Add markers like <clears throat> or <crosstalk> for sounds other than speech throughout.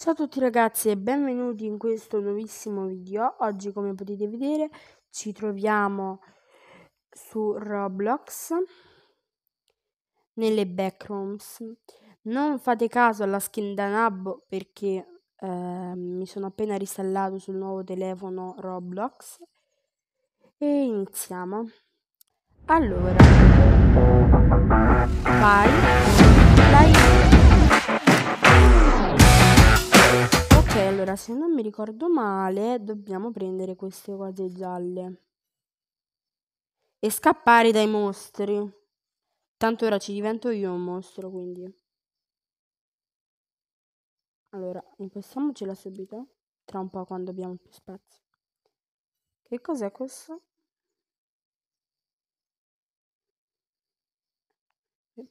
Ciao a tutti ragazzi e benvenuti in questo nuovissimo video. Oggi come potete vedere ci troviamo su Roblox nelle backrooms. Non fate caso alla skin da nabbo perché eh, mi sono appena ristallato sul nuovo telefono Roblox. E iniziamo. Allora, vai, vai. allora se non mi ricordo male dobbiamo prendere queste cose gialle e scappare dai mostri. Tanto ora ci divento io un mostro, quindi. Allora, impostiamocela subito, tra un po' quando abbiamo più spazio. Che cos'è questo?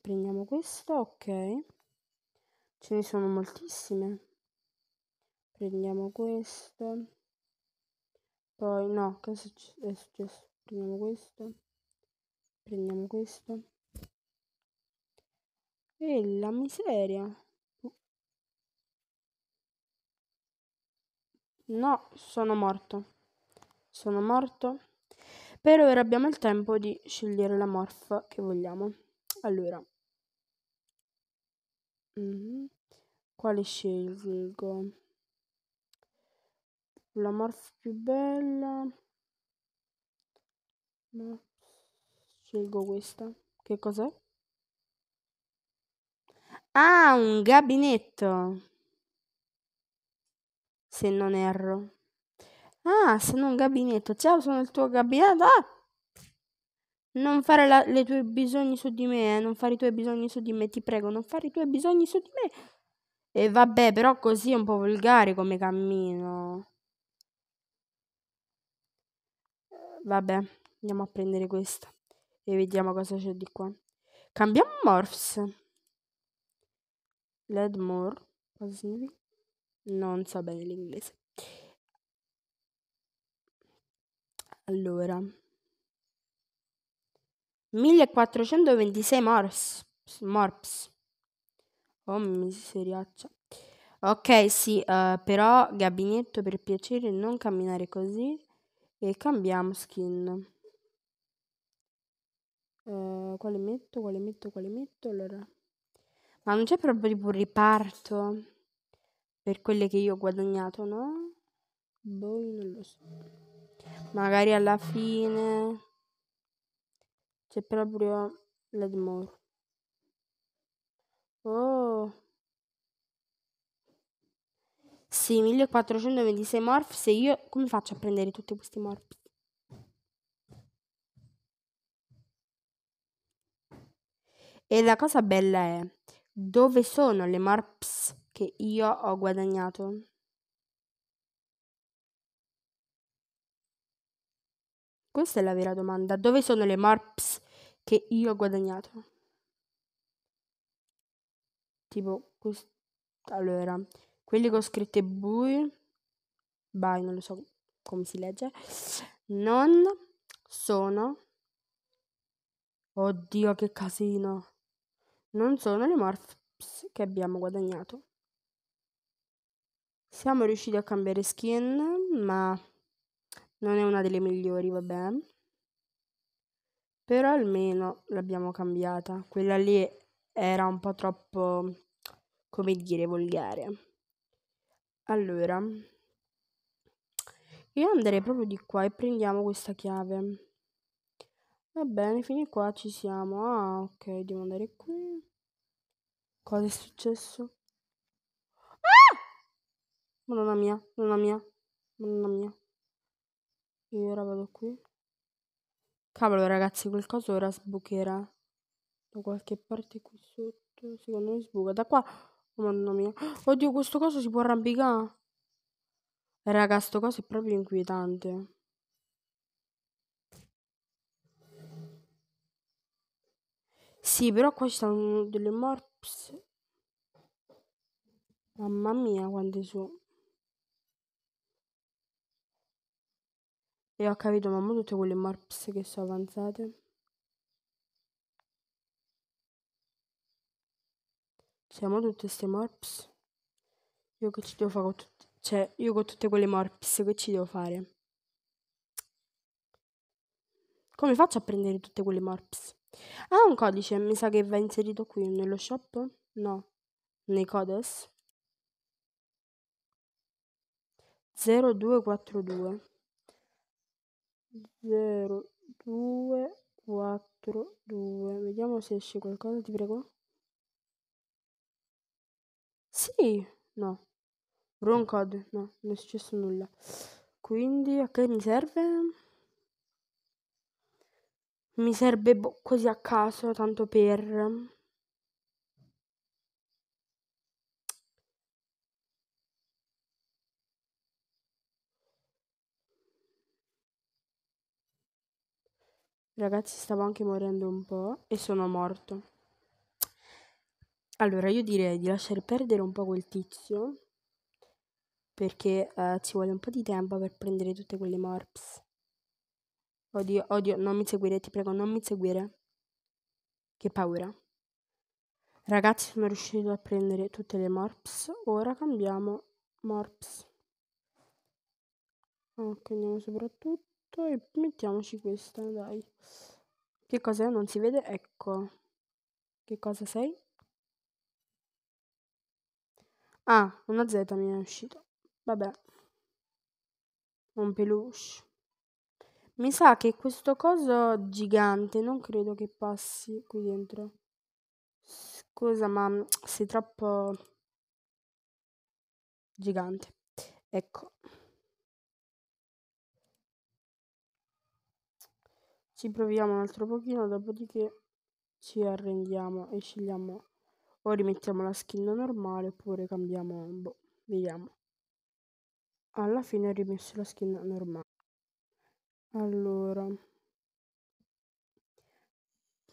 Prendiamo questo, ok. Ce ne sono moltissime prendiamo questo poi no che è successo prendiamo questo prendiamo questo e la miseria no sono morto sono morto per ora abbiamo il tempo di scegliere la morfa che vogliamo allora mm -hmm. quale scelgo la morph più bella. No. Scelgo questa. Che cos'è? Ah, un gabinetto. Se non erro. Ah, sono un gabinetto. Ciao, sono il tuo gabinetto. Ah! Non fare la, le tue bisogni su di me, eh. non fare i tuoi bisogni su di me, ti prego, non fare i tuoi bisogni su di me. E vabbè, però così è un po' volgare come cammino. Vabbè, andiamo a prendere questa e vediamo cosa c'è di qua. Cambiamo morphs. Led more. Non so bene l'inglese. Allora. 1426 morphs. morphs. Oh miseriaccia. Ok, sì, uh, però gabinetto per piacere non camminare così e cambiamo skin. Eh, quale metto, quale metto, quale metto? Allora... Ma non c'è proprio tipo un riparto per quelle che io ho guadagnato, no? Boh, non lo so. Magari alla fine c'è proprio l'Edmore. Oh. Sì, 1426 morph. Se io come faccio a prendere tutti questi morph? E la cosa bella è dove sono le morphs che io ho guadagnato? Questa è la vera domanda. Dove sono le morphs che io ho guadagnato? Tipo, allora, quelli con scritte bui, bye, non lo so come si legge, non sono, oddio che casino, non sono le morphs che abbiamo guadagnato. Siamo riusciti a cambiare skin, ma non è una delle migliori, vabbè. Però almeno l'abbiamo cambiata. Quella lì era un po' troppo, come dire, volgare. Allora, io andrei proprio di qua e prendiamo questa chiave. Va bene, fino qua ci siamo. Ah, ok, devo andare qui. Cosa è successo? Ah! Madonna mia, madonna mia, madonna mia. Io ora vado qui. Cavolo, ragazzi, quel coso ora sbucherà. Da qualche parte qui sotto, secondo me sbuca. Da qua... Oh, mamma mia. Oddio, questo coso si può arrampicare? Raga, sto coso è proprio inquietante. Sì, però qua ci stanno delle morps. Mamma mia, quante sono. E ho capito, mamma, tutte quelle morps che sono avanzate. Siamo tutte queste morps. Io che ci devo fare con tutte... Cioè, io con tutte quelle morps che ci devo fare? Come faccio a prendere tutte quelle morps? Ah, un codice. Mi sa che va inserito qui nello shop? No. Nei codes? 0242 0242 Vediamo se esce qualcosa, ti prego. Sì, no. Wrong code, no, non è successo nulla. Quindi a che mi serve? Mi serve bo- così a caso, tanto per... Ragazzi, stavo anche morendo un po' e sono morto. Allora, io direi di lasciare perdere un po' quel tizio, perché eh, ci vuole un po' di tempo per prendere tutte quelle morps. Oddio, oddio, non mi seguire, ti prego, non mi seguire. Che paura. Ragazzi, sono riuscito a prendere tutte le morps. Ora cambiamo morps. Ok, andiamo soprattutto e mettiamoci questa, dai. Che cos'è? Non si vede? Ecco. Che cosa sei? Ah, una Z mi è uscita. Vabbè. Un peluche. Mi sa che questo coso gigante non credo che passi qui dentro. Scusa, ma sei troppo gigante. Ecco. Ci proviamo un altro pochino, dopodiché ci arrendiamo e scegliamo o rimettiamo la skin normale oppure cambiamo, boh, vediamo. Alla fine ho rimesso la skin normale. Allora,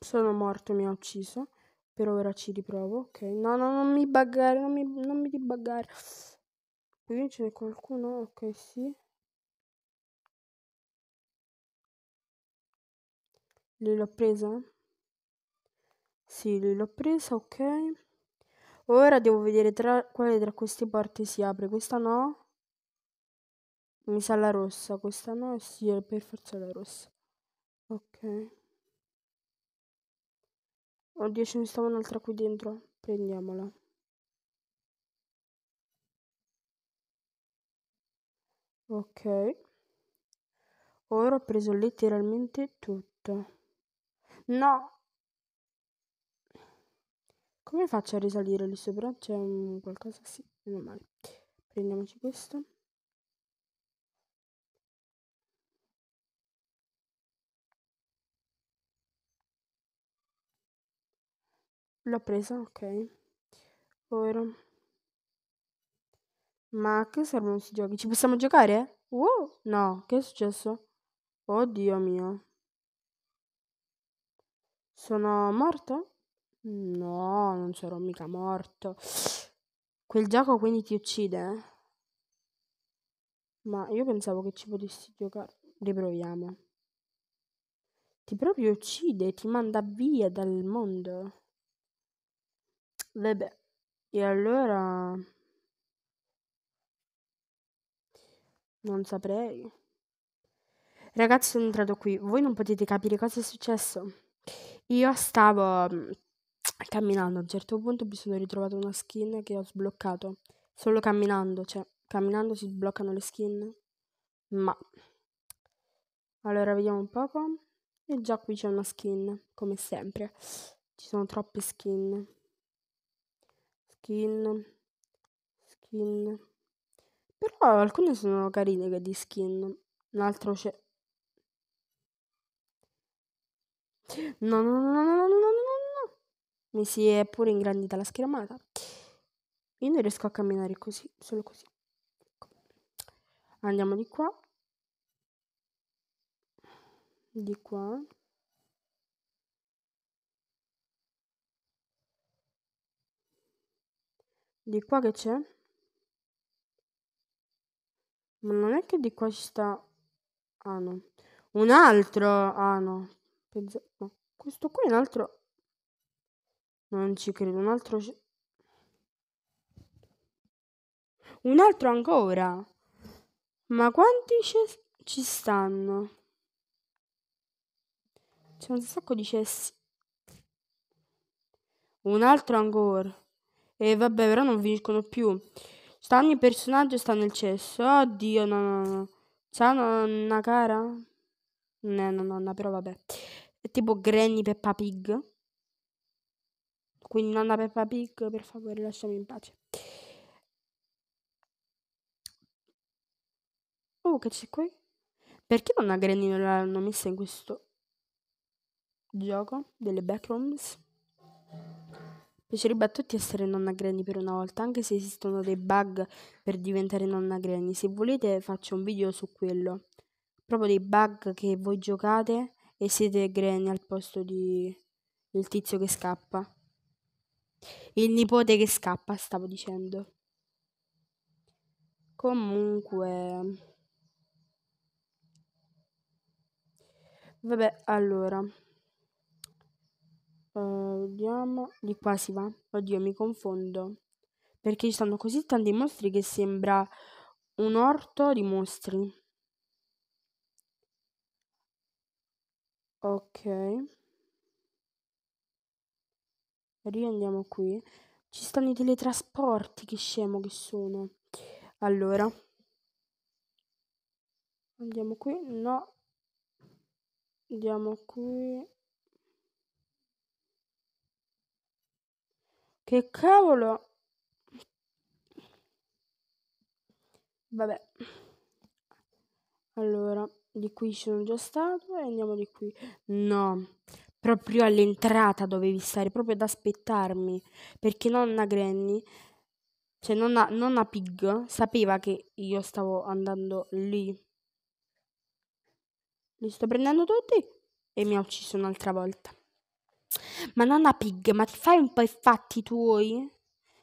sono morto, mi ha ucciso. Per ora ci riprovo, ok? No, no, non mi buggare, non mi, non mi dibuggare. Qui ce n'è qualcuno? Ok, sì. Lì l'ho presa? Sì, l'ho presa, ok. Ora devo vedere tra... quale tra queste porte si apre. Questa no. Mi sa la rossa. Questa no, sì, è per forza la rossa. Ok. Oddio, ce ne stava un'altra qui dentro. Prendiamola. Ok. Ora ho preso letteralmente tutto. No, come faccio a risalire lì sopra? C'è um, qualcosa? Sì, meno male. Prendiamoci questo. L'ho presa, ok. Ora. Ma che servono questi giochi? Ci possiamo giocare? Wow! No, che è successo? Oddio mio. Sono morto? No, non sarò mica morto. Quel gioco quindi ti uccide? Ma io pensavo che ci potessi giocare. Riproviamo. Ti proprio uccide, ti manda via dal mondo. Vabbè. E allora... Non saprei. Ragazzi, sono entrato qui. Voi non potete capire cosa è successo. Io stavo mm, camminando a un certo punto mi sono ritrovato una skin che ho sbloccato. Solo camminando, cioè camminando si sbloccano le skin. Ma allora vediamo un poco. E già qui c'è una skin, come sempre. Ci sono troppe skin. Skin. Skin. Però alcune sono carine che di skin. un altro c'è. No, no, no, no, no, no, no, no. Mi si è pure ingrandita la schermata. Io non riesco a camminare così, solo così. Andiamo di qua. Di qua. Di qua che c'è? Ma non è che di qua ci sta... Ah no. Un altro... Ah no. Penso... no. Questo qui è un altro... Non ci credo. Un altro... Un altro ancora? Ma quanti ci stanno? C'è un sacco di cessi. Un altro ancora. E vabbè, però non finiscono più. Stanno i personaggi, stanno il cesso. Oddio, no, no, no. C'ha una cara? No, no, nonna, però vabbè. È tipo Granny Peppa Pig. Quindi nonna Peppa Pig, per favore, lasciami in pace. Oh, che c'è qui? Perché nonna Granny non l'hanno messa in questo gioco delle backrooms? Piacerebbe a tutti essere nonna Granny per una volta, anche se esistono dei bug per diventare nonna Granny. Se volete faccio un video su quello. Proprio dei bug che voi giocate e siete Granny al posto di il tizio che scappa. Il nipote che scappa, stavo dicendo. Comunque... Vabbè, allora... Uh, vediamo... Di qua si va. Oddio, mi confondo. Perché ci sono così tanti mostri che sembra un orto di mostri. Ok riandiamo qui. Ci stanno i teletrasporti, che scemo che sono. Allora. Andiamo qui, no. Andiamo qui. Che cavolo! Vabbè. Allora, di qui ci sono già stato e andiamo di qui. No proprio all'entrata dovevi stare, proprio ad aspettarmi, perché nonna Granny, cioè nonna, nonna Pig, sapeva che io stavo andando lì. Li sto prendendo tutti e mi ha ucciso un'altra volta. Ma nonna Pig, ma ti fai un po' i fatti tuoi?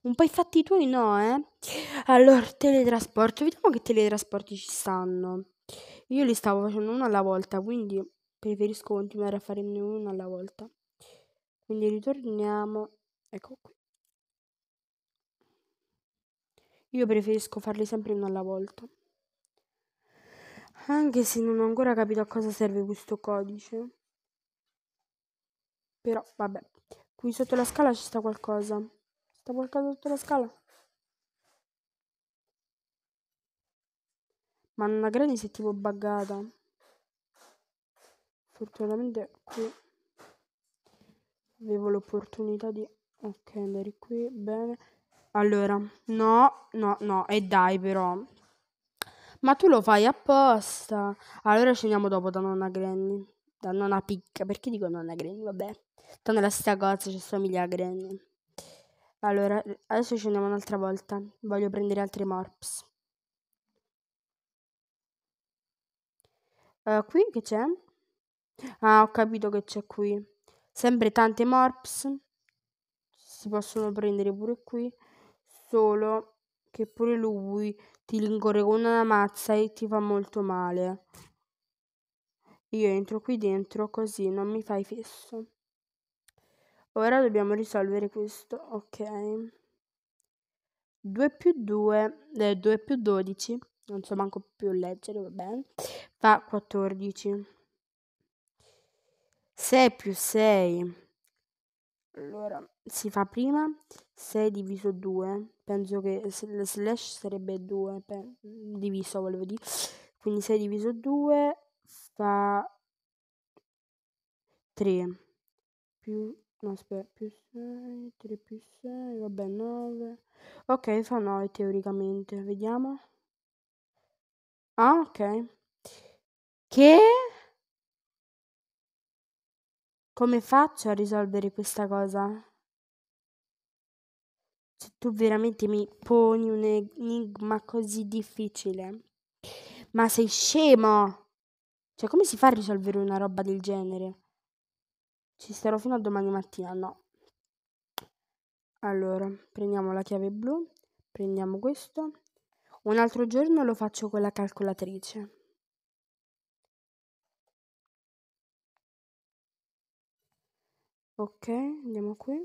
Un po' i fatti tuoi no, eh? Allora, teletrasporto, vediamo che teletrasporti ci stanno. Io li stavo facendo uno alla volta, quindi preferisco continuare a farne uno alla volta. Quindi ritorniamo, ecco qui. Io preferisco farli sempre uno alla volta. Anche se non ho ancora capito a cosa serve questo codice. Però, vabbè. Qui sotto la scala ci sta qualcosa. Sta qualcosa sotto la scala? Ma non la grandi si è tipo buggata fortunatamente qui avevo l'opportunità di... Ok, andare qui, bene. Allora, no, no, no, e dai però. Ma tu lo fai apposta. Allora ci andiamo dopo da nonna Granny. Da nonna Picca. Perché dico nonna Granny? Vabbè. Tanto la stessa cosa, ci somiglia a Granny. Allora, adesso ci andiamo un'altra volta. Voglio prendere altri morps. Uh, eh, qui che c'è? Ah, ho capito che c'è qui. Sempre tante morps. Si possono prendere pure qui. Solo che pure lui ti rincorre con una mazza e ti fa molto male. Io entro qui dentro così non mi fai fesso. Ora dobbiamo risolvere questo. Ok. 2 più 2, eh, 2 più 12, non so manco più leggere, va bene, fa 14. 6 più 6. Allora, si fa prima 6 diviso 2. Penso che slash sarebbe 2 diviso, volevo dire. Quindi 6 diviso 2 fa 3 più no aspetta più 6 3 più 6 vabbè 9 ok fa 9 teoricamente vediamo ah ok che come faccio a risolvere questa cosa? Se cioè, tu veramente mi poni un enigma così difficile. Ma sei scemo! Cioè, come si fa a risolvere una roba del genere? Ci starò fino a domani mattina, no. Allora, prendiamo la chiave blu, prendiamo questo. Un altro giorno lo faccio con la calcolatrice. Ok, andiamo qui.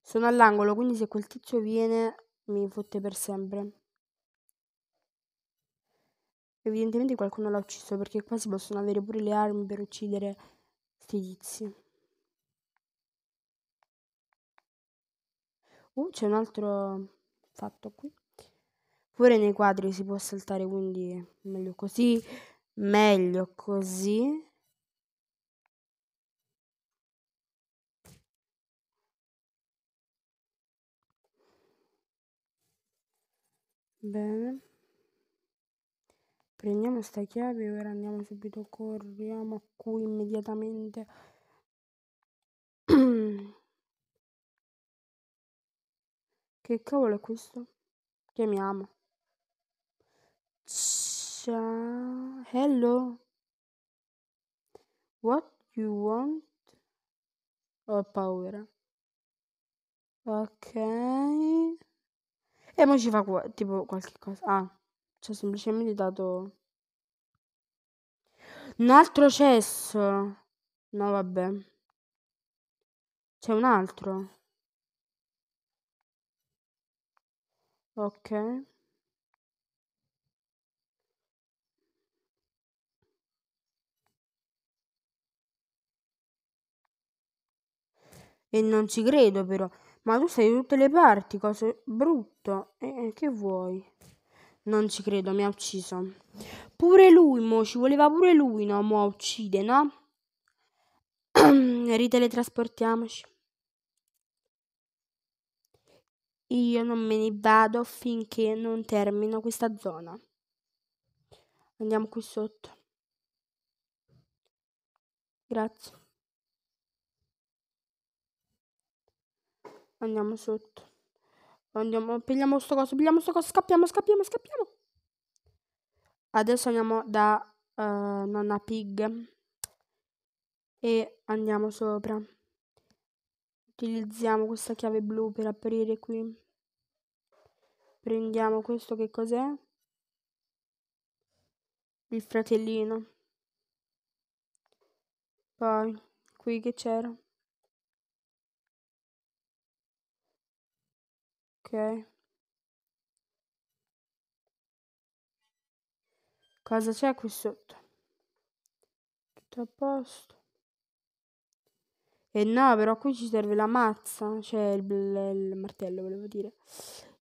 Sono all'angolo, quindi se quel tizio viene mi fotte per sempre. Evidentemente qualcuno l'ha ucciso perché qua si possono avere pure le armi per uccidere sti tizi. Uh, c'è un altro fatto qui. Pure nei quadri si può saltare, quindi meglio così. Meglio così. Bene. Prendiamo sta chiave, ora andiamo subito, corriamo qui immediatamente. <clears throat> che cavolo è questo? Chiamiamo. Ciao. Hello. What you want? Ho paura. Ok. E mo ci fa qua, tipo qualche cosa. Ah, ci ho semplicemente dato... Un altro cesso. No, vabbè. C'è un altro. Ok. E non ci credo però. Ma tu sei da tutte le parti, cose brutto. Eh, eh, che vuoi? Non ci credo, mi ha ucciso. Pure lui, mo, ci voleva pure lui, no? Mo uccide, no? <clears throat> Riteletrasportiamoci. Io non me ne vado finché non termino questa zona. Andiamo qui sotto. Grazie. Andiamo sotto. Andiamo, pigliamo sto coso, pigliamo sto coso, scappiamo, scappiamo, scappiamo. Adesso andiamo da uh, nonna Pig. E andiamo sopra. Utilizziamo questa chiave blu per aprire qui. Prendiamo questo che cos'è? Il fratellino. Poi, qui che c'era? Ok. Cosa c'è qui sotto? Tutto a posto. E eh, no, però qui ci serve la mazza, cioè il, il martello, volevo dire.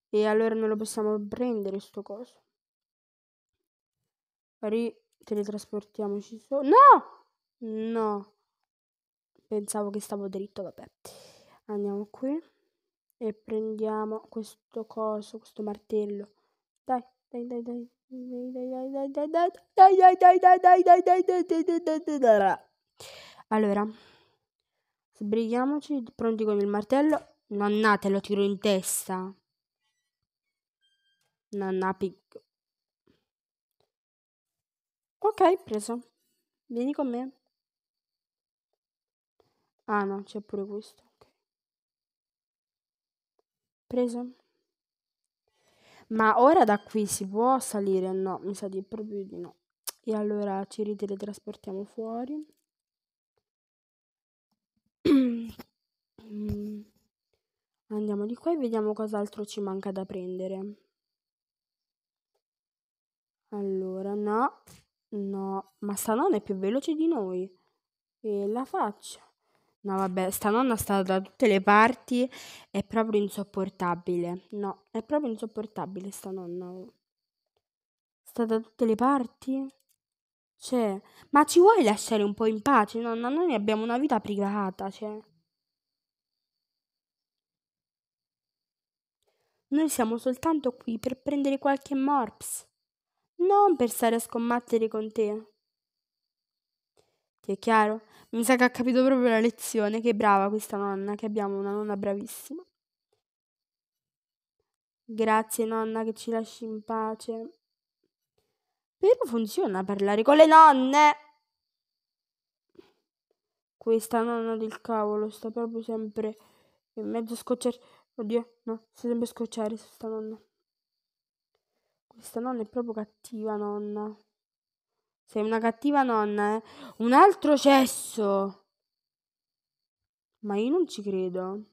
E allora non lo possiamo prendere sto coso. Riteletrasportiamoci su. No! No. Pensavo che stavo dritto, vabbè. Andiamo qui e prendiamo questo coso, questo martello. Dai, dai, dai, dai. Allora, sbrighiamoci, pronti con il martello. Nonna, te lo tiro in testa. Nonna, pig. Ok, preso. Vieni con me. Ah no, c'è pure questo. Preso? Ma ora da qui si può salire? No, mi sa di proprio di no. E allora ci riteletrasportiamo fuori. <clears throat> Andiamo di qua e vediamo cos'altro ci manca da prendere. Allora, no, no, ma sta non è più veloce di noi. E la faccia. No, vabbè, sta nonna sta da tutte le parti, è proprio insopportabile. No, è proprio insopportabile sta nonna. Sta da tutte le parti. Cioè, ma ci vuoi lasciare un po' in pace, nonna? Noi abbiamo una vita privata, cioè. Noi siamo soltanto qui per prendere qualche morps, non per stare a scommattere con te. Ti è chiaro? Mi sa che ha capito proprio la lezione, che brava questa nonna, che abbiamo una nonna bravissima. Grazie nonna che ci lasci in pace. Però funziona parlare con le nonne. Questa nonna del cavolo sta proprio sempre in mezzo a scocciare. Oddio, no, sta sempre a scocciare questa nonna. Questa nonna è proprio cattiva nonna. Sei una cattiva nonna, eh. Un altro cesso. Ma io non ci credo.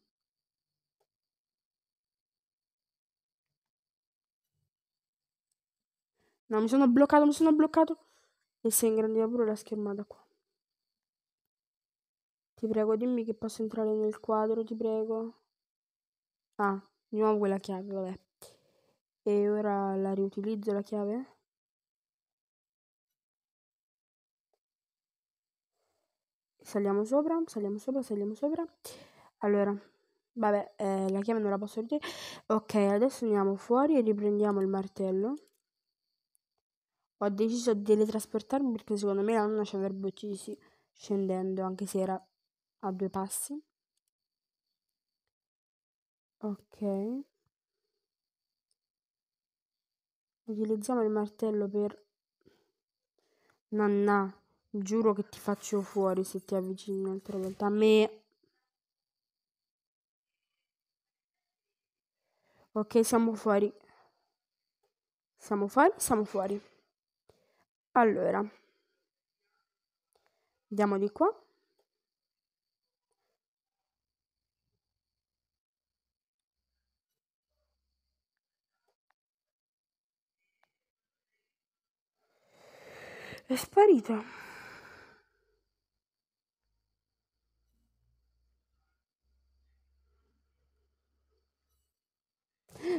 No, mi sono bloccato, mi sono bloccato. E si è ingrandita pure la schermata qua. Ti prego, dimmi che posso entrare nel quadro, ti prego. Ah, di nuovo quella chiave, vabbè. E ora la riutilizzo la chiave? saliamo sopra, saliamo sopra, saliamo sopra. Allora, vabbè, eh, la chiave non la posso ridire. Ok, adesso andiamo fuori e riprendiamo il martello. Ho deciso di teletrasportarmi perché secondo me la nonna ci avrebbe uccisi scendendo, anche se era a due passi. Ok. Utilizziamo il martello per... Nanna. Giuro che ti faccio fuori se ti avvicini un'altra volta a me. Ok, siamo fuori. Siamo fuori, siamo fuori. Allora. Andiamo di qua. È sparito.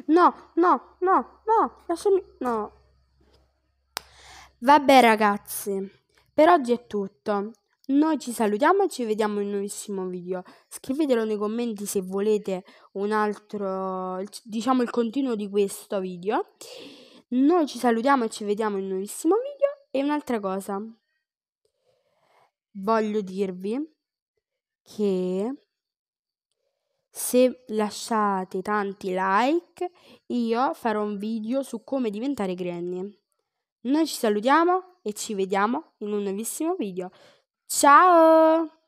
No, no, no, no, lasciami... No. Vabbè ragazzi, per oggi è tutto. Noi ci salutiamo e ci vediamo in un nuovissimo video. Scrivetelo nei commenti se volete un altro, diciamo il continuo di questo video. Noi ci salutiamo e ci vediamo in un nuovissimo video. E un'altra cosa, voglio dirvi che se lasciate tanti like, io farò un video su come diventare granny. Noi ci salutiamo e ci vediamo in un nuovissimo video. Ciao!